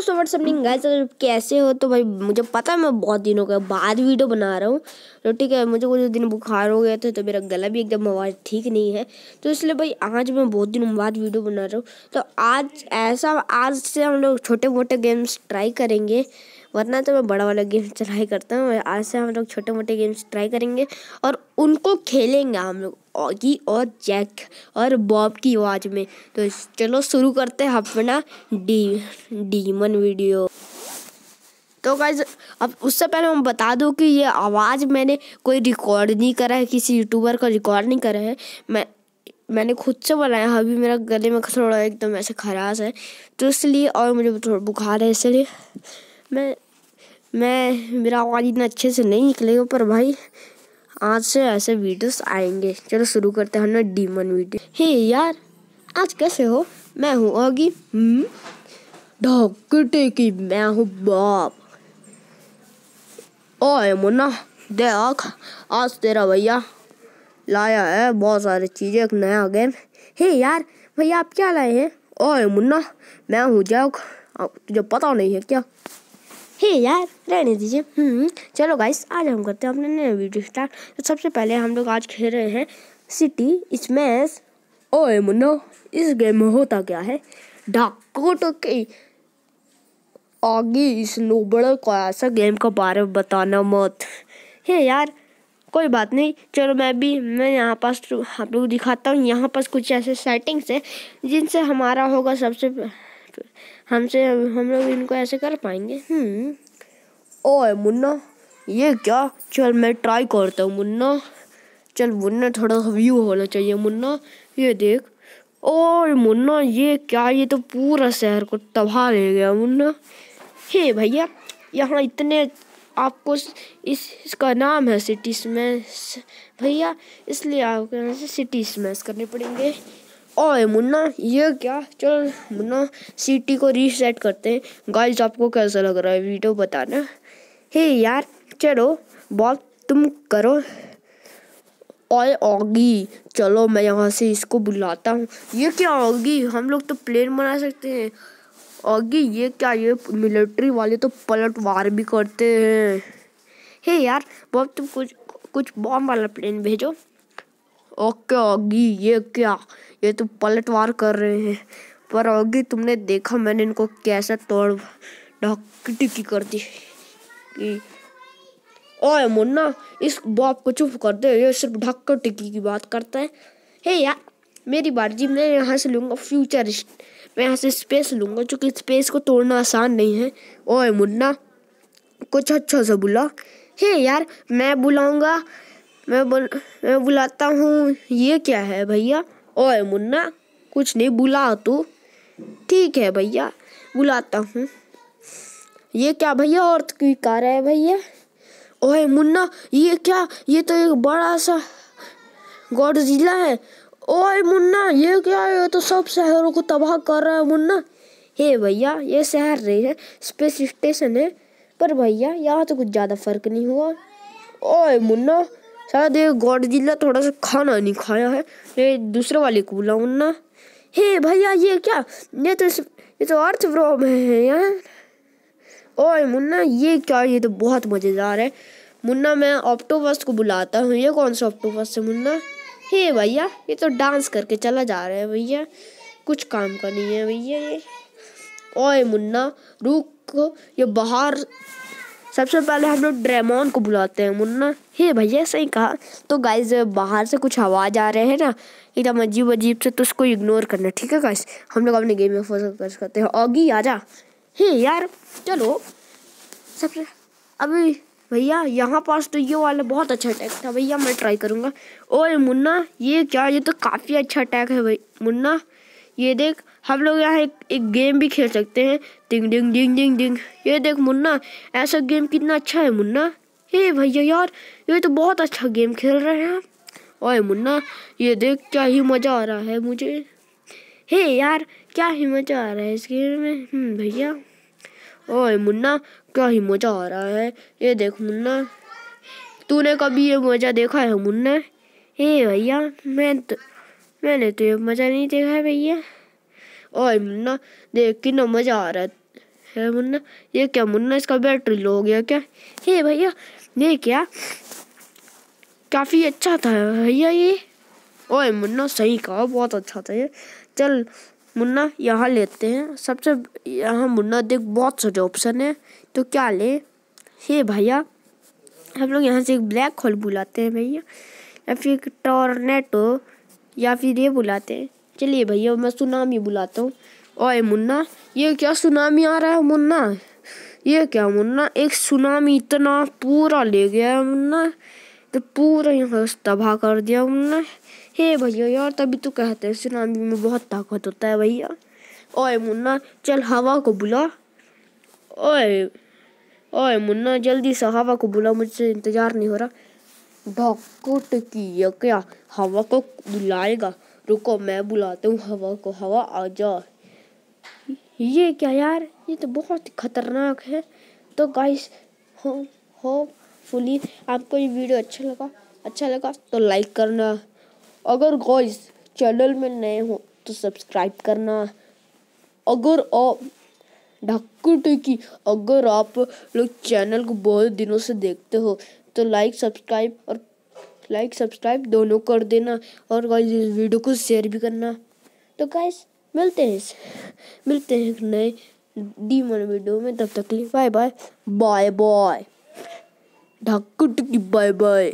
दोस्तों व्हाट्सअपिंग गाइस अगर कैसे हो तो भाई मुझे पता है मैं बहुत दिनों के बाद वीडियो बना रहा हूँ तो ठीक है मुझे कुछ दिन बुखार हो गया था तो मेरा गला भी एकदम आवाज़ ठीक नहीं है तो इसलिए भाई आज मैं बहुत दिनों बाद वीडियो बना रहा हूँ तो आज ऐसा आज से हम लोग छोटे मोटे गेम्स ट्राई करेंगे वरना तो मैं बड़ा वाला गेम्स ट्राई करता हूँ आज से हम लोग छोटे मोटे गेम्स ट्राई करेंगे और उनको खेलेंगे हम लोग ऑगी और जैक और बॉब की आवाज़ में तो चलो शुरू करते हैं अपना डी डीमन वीडियो तो गाइज अब उससे पहले मैं बता दूं कि ये आवाज़ मैंने कोई रिकॉर्ड नहीं करा है किसी यूट्यूबर का रिकॉर्ड नहीं करा है मैं मैंने खुद से बनाया अभी मेरा गले में थोड़ा एकदम ऐसे खराश है तो इसलिए और मुझे थोड़ा बुखार है इसलिए मैं मैं मेरा आवाज़ इतना अच्छे से नहीं निकलेगा पर भाई आज से ऐसे वीडियोस आएंगे चलो शुरू करते हैं ना डीमन वीडियो हे यार आज कैसे हो मैं हूँ आगी ढोकटे हम्म? की मैं हूँ बाप ओए मुन्ना देख आज तेरा भैया लाया है बहुत सारी चीज़ें एक नया गेम हे यार भैया आप क्या लाए हैं ए मुन्ना मैं हूँ जैक तुझे पता नहीं है क्या हे यार रहने दीजिए हम्म चलो गाइस आज हम करते हैं अपने नए वीडियो स्टार्ट तो सबसे पहले हम लोग आज खेल रहे हैं सिटी स्मैश ओ मुन्नो इस गेम में होता क्या है डाकोट के आगे इस नोबड़ को ऐसा गेम का बारे में बताना मत हे यार कोई बात नहीं चलो मैं भी मैं यहाँ पास तो आप लोग दिखाता हूँ यहाँ पास कुछ ऐसे सेटिंग्स हैं जिनसे हमारा होगा सबसे हमसे हम लोग इनको ऐसे कर पाएंगे हम्म। ओए मुन्ना ये क्या चल मैं ट्राई करता हूँ मुन्ना चल मुन्ना थोड़ा सा व्यू होना चाहिए मुन्ना ये देख ओए मुन्ना ये क्या ये तो पूरा शहर को तबाह ले गया मुन्ना हे भैया यहाँ इतने आपको इस इसका नाम है सिटी स्मैश भैया इसलिए आपको यहाँ से सिटी स्मैश करने पड़ेंगे ओए मुन्ना ये क्या चल मुन्ना सीटी को रीसेट करते हैं गाइस आपको कैसा लग रहा है वीडियो बताना हे यार चलो बॉब तुम करो ओए ओगी चलो मैं यहाँ से इसको बुलाता हूँ ये क्या ओगी हम लोग तो प्लेन बना सकते हैं ओगी ये क्या ये मिलिट्री वाले तो पलटवार भी करते हैं हे यार बॉब तुम कुछ कुछ बॉम्ब वाला प्लेन भेजो ओके ओगी ये क्या ये तो पलटवार कर रहे हैं पर ओगी तुमने देखा मैंने इनको कैसे तोड़ ढकी कर दी कि ओए मुन्ना इस बॉब को चुप कर दे ये सिर्फ ढक्का टिक्की की बात करता है हे यार मेरी जी मैं यहाँ से लूँगा फ्यूचर मैं यहाँ से स्पेस लूँगा क्योंकि स्पेस को तोड़ना आसान नहीं है ओए मुन्ना कुछ अच्छा सा बुला हे यार मैं बुलाऊँगा मैं बोल मैं बुलाता हूँ ये क्या है भैया ओए मुन्ना कुछ नहीं बुला तो ठीक है भैया बुलाता हूँ ये क्या भैया और की तो कार है भैया ओए मुन्ना ये क्या ये तो एक बड़ा सा जिला है ओए मुन्ना ये क्या ये तो सब शहरों को तबाह कर रहा है मुन्ना हे भैया ये शहर नहीं है स्पेस स्टेशन है पर भैया यहाँ तो कुछ ज़्यादा फर्क नहीं हुआ ओए मुन्ना शायद ये गॉड जिला थोड़ा सा खाना नहीं खाया है ये दूसरे वाले को बुला ना हे भैया ये क्या ये तो ये तो अर्थ ब्रॉम है यार ओए मुन्ना ये क्या ये तो बहुत मज़ेदार है मुन्ना मैं ऑप्टोबस को बुलाता हूँ ये कौन सा ऑप्टोबस है मुन्ना हे भैया ये तो डांस करके चला जा रहा है भैया कुछ काम का नहीं है भैया ये ओए मुन्ना रुक ये बाहर सबसे पहले हम लोग ड्रेमोन को बुलाते हैं मुन्ना हे भैया सही कहा तो गाइस बाहर से कुछ आवाज़ आ रहे हैं ना एकदम अजीब अजीब से तो उसको इग्नोर करना ठीक है गाइस हम लोग अपने गेम में फोकस करते हैं ऑगी आजा हे यार चलो सबसे अभी भैया यहाँ पास तो ये वाला बहुत अच्छा अटैक था भैया मैं ट्राई करूँगा ओए मुन्ना ये क्या ये तो काफ़ी अच्छा अटैक है भाई मुन्ना ये देख हम लोग यहाँ एक, एक गेम भी खेल सकते हैं डिंग डिंग डिंग डिंग डिंग ये देख मुन्ना ऐसा गेम कितना अच्छा है मुन्ना हे भैया यार ये तो बहुत अच्छा गेम खेल रहे हैं ओए मुन्ना ये देख क्या ही मज़ा आ रहा है मुझे हे यार क्या ही मज़ा आ रहा है इस गेम में हम्म, भैया ओए मुन्ना क्या ही मज़ा आ रहा है ये देख मुन्ना तूने कभी ये मज़ा देखा है मुन्ना हे भैया मैं तो मैंने तो ये मज़ा नहीं देखा है भैया ओए मुन्ना देख कितना मज़ा आ रहा है मुन्ना ये क्या मुन्ना इसका बैटरी लो हो गया क्या हे भैया ये क्या काफ़ी अच्छा था भैया ये ओए मुन्ना सही कहा बहुत अच्छा था ये चल मुन्ना यहाँ लेते हैं सबसे यहाँ मुन्ना देख बहुत सारे ऑप्शन है तो क्या ले हे भैया हम लोग यहाँ से एक ब्लैक होल बुलाते हैं भैया या फिर टॉर्नेटो या फिर ये बुलाते हैं चलिए भैया मैं सुनामी बुलाता हूँ ओए मुन्ना ये क्या सुनामी आ रहा है मुन्ना ये क्या मुन्ना एक सुनामी इतना पूरा ले गया है मुन्ना तो पूरा यहाँ तबाह कर दिया मुन्ना हे भैया यार तभी तो कहते हैं सुनामी में बहुत ताकत होता है भैया ओए मुन्ना चल हवा को बुला ओए ओए मुन्ना जल्दी से हवा को बुला मुझसे इंतज़ार नहीं हो रहा ढक्कन टिकिया क्या हवा को बुलाएगा रुको मैं बुलाता हूँ हवा को हवा आ जा ये क्या यार ये तो बहुत खतरनाक है तो गाइस हो हो फुली आपको ये वीडियो अच्छा लगा अच्छा लगा तो लाइक करना अगर गाइस चैनल में नए हो तो सब्सक्राइब करना अगर आप ढक्कू टिकी अगर आप लोग चैनल को बहुत दिनों से देखते हो तो लाइक सब्सक्राइब और लाइक सब्सक्राइब दोनों कर देना और गाइज इस वीडियो को शेयर भी करना तो गाइज मिलते हैं मिलते हैं नए डीमन वीडियो में तब तक के लिए बाय बाय बाय बाय ढाकू टुकी बाय बाय